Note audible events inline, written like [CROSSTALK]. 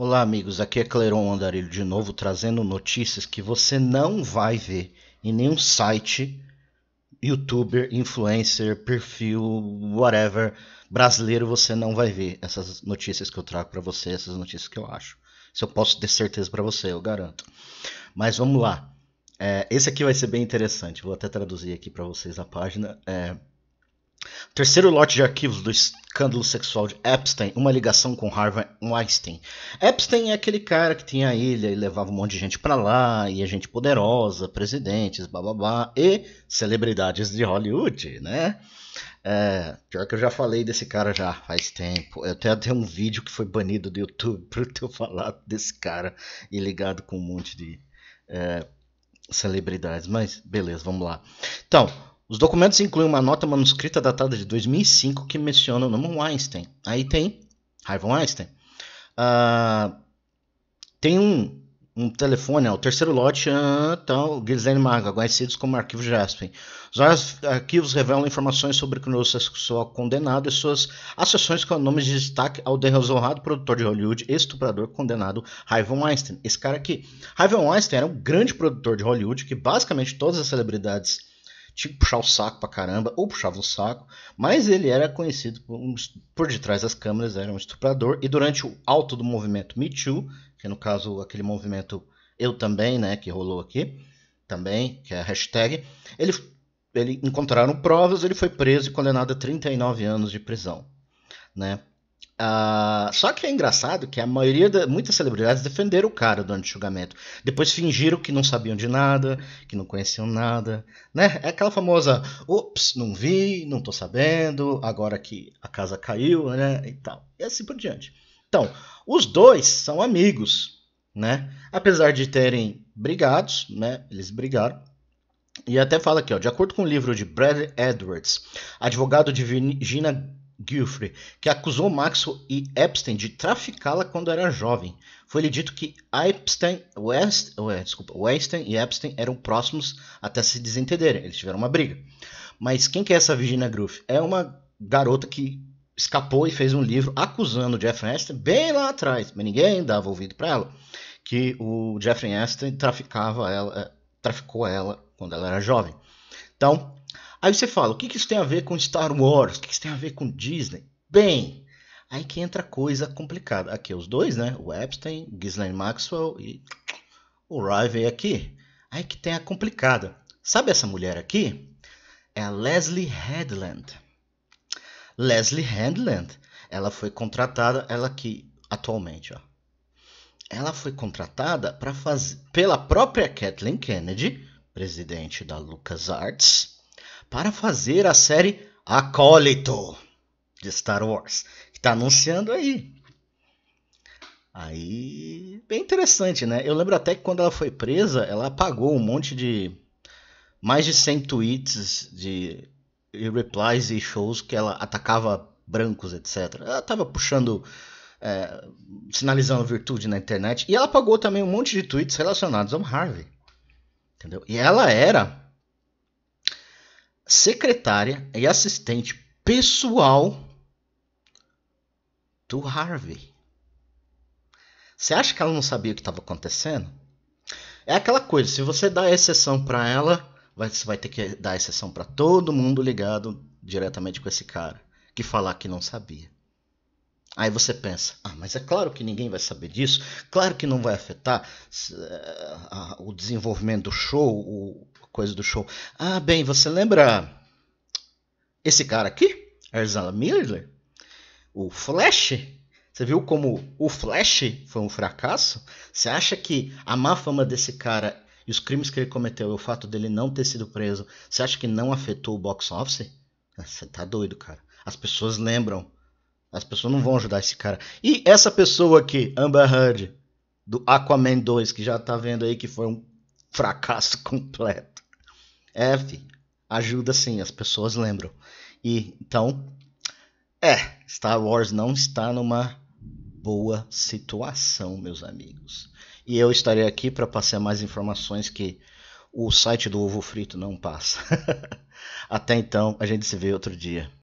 Olá, amigos. Aqui é Cleron Andarilho de novo, trazendo notícias que você não vai ver em nenhum site, youtuber, influencer, perfil, whatever, brasileiro. Você não vai ver essas notícias que eu trago para você, essas notícias que eu acho. Se eu posso ter certeza para você, eu garanto. Mas vamos lá. É, esse aqui vai ser bem interessante. Vou até traduzir aqui para vocês a página. É, Terceiro lote de arquivos do escândalo sexual de Epstein, uma ligação com Harvey Weinstein. Epstein é aquele cara que tinha a ilha e levava um monte de gente para lá, e a é gente poderosa, presidentes, bababá, e celebridades de Hollywood, né? É, pior que eu já falei desse cara já faz tempo. Eu até tenho um vídeo que foi banido do YouTube [LAUGHS] por ter falado desse cara e ligado com um monte de é, celebridades. Mas beleza, vamos lá. Então, os documentos incluem uma nota manuscrita datada de 2005 que menciona o nome Weinstein. Aí tem Ivan Weinstein. Uh, tem um, um telefone, ó, é o terceiro lote, uh, tal, Guilherme Marga, conhecidos como Arquivo Jaspen. Os arquivos revelam informações sobre o criminoso sexual condenado e suas associações com nomes de destaque ao desonrado produtor de Hollywood estuprador condenado Ivan Weinstein. Esse cara aqui. Ivan Weinstein era um grande produtor de Hollywood que basicamente todas as celebridades que puxar o saco pra caramba, ou puxava o saco, mas ele era conhecido por, um, por detrás das câmeras, era um estuprador, e durante o alto do movimento Me Too, que no caso aquele movimento Eu Também, né, que rolou aqui, também, que é a hashtag, ele, ele encontraram provas, ele foi preso e condenado a 39 anos de prisão, né, Uh, só que é engraçado que a maioria, de muitas celebridades defenderam o cara durante o julgamento. Depois fingiram que não sabiam de nada, que não conheciam nada, né? É aquela famosa, ups, não vi, não tô sabendo, agora que a casa caiu, né? E tal. E assim por diante. Então, os dois são amigos, né? Apesar de terem brigados, né? Eles brigaram. E até fala aqui, ó, de acordo com o livro de Brad Edwards, advogado de Virginia Guilfrey, que acusou Maxwell e Epstein de traficá-la quando era jovem. Foi-lhe dito que Epstein, West, desculpa, Weinstein e Epstein eram próximos até se desentenderem. Eles tiveram uma briga. Mas quem que é essa Virginia Groove? É uma garota que escapou e fez um livro acusando Jeffrey Epstein bem lá atrás, mas ninguém dava ouvido para ela, que o Jeffrey Epstein traficava ela, eh, traficou ela quando ela era jovem. Então, Aí você fala, o que, isso tem a ver com Star Wars? O que, isso tem a ver com Disney? Bem, aí que entra coisa complicada. Aqui os dois, né? O Epstein, Ghislaine Maxwell e o Rive aqui. Aí que tem a complicada. Sabe essa mulher aqui? É a Leslie Headland. Leslie Headland, ela foi contratada, ela aqui atualmente, ó. Ela foi contratada para fazer pela própria Kathleen Kennedy, presidente da LucasArts, para fazer a série Acólito de Star Wars, que está anunciando aí. Aí, bem interessante, né? Eu lembro até que quando ela foi presa, ela apagou um monte de mais de 100 tweets de replies e shows que ela atacava brancos, etc. Ela estava puxando é, sinalizando virtude na internet. E ela apagou também um monte de tweets relacionados ao Harvey. Entendeu? E ela era secretária e assistente pessoal do Harvey. Você acha que ela não sabia o que estava acontecendo? É aquela coisa, se você dá exceção para ela, você vai ter que dar exceção para todo mundo ligado diretamente com esse cara que falar que não sabia. Aí você pensa, ah, mas é claro que ninguém vai saber disso, claro que não vai afetar uh, uh, o desenvolvimento do show, o, coisa do show. Ah, bem, você lembra esse cara aqui? Erzala Miller? O Flash? Você viu como o Flash foi um fracasso? Você acha que a má fama desse cara e os crimes que ele cometeu e o fato dele não ter sido preso, você acha que não afetou o box office? Ah, você tá doido, cara. As pessoas lembram. As pessoas não vão ajudar esse cara. E essa pessoa aqui, Amber Heard, do Aquaman 2, que já tá vendo aí que foi um fracasso [LAUGHS] completo. F ajuda sim, as pessoas lembram. E então, é, Star Wars não está numa boa situação, meus amigos. E eu estarei aqui para passar mais informações que o site do Ovo Frito não passa. [LAUGHS] Até então, a gente se vê outro dia.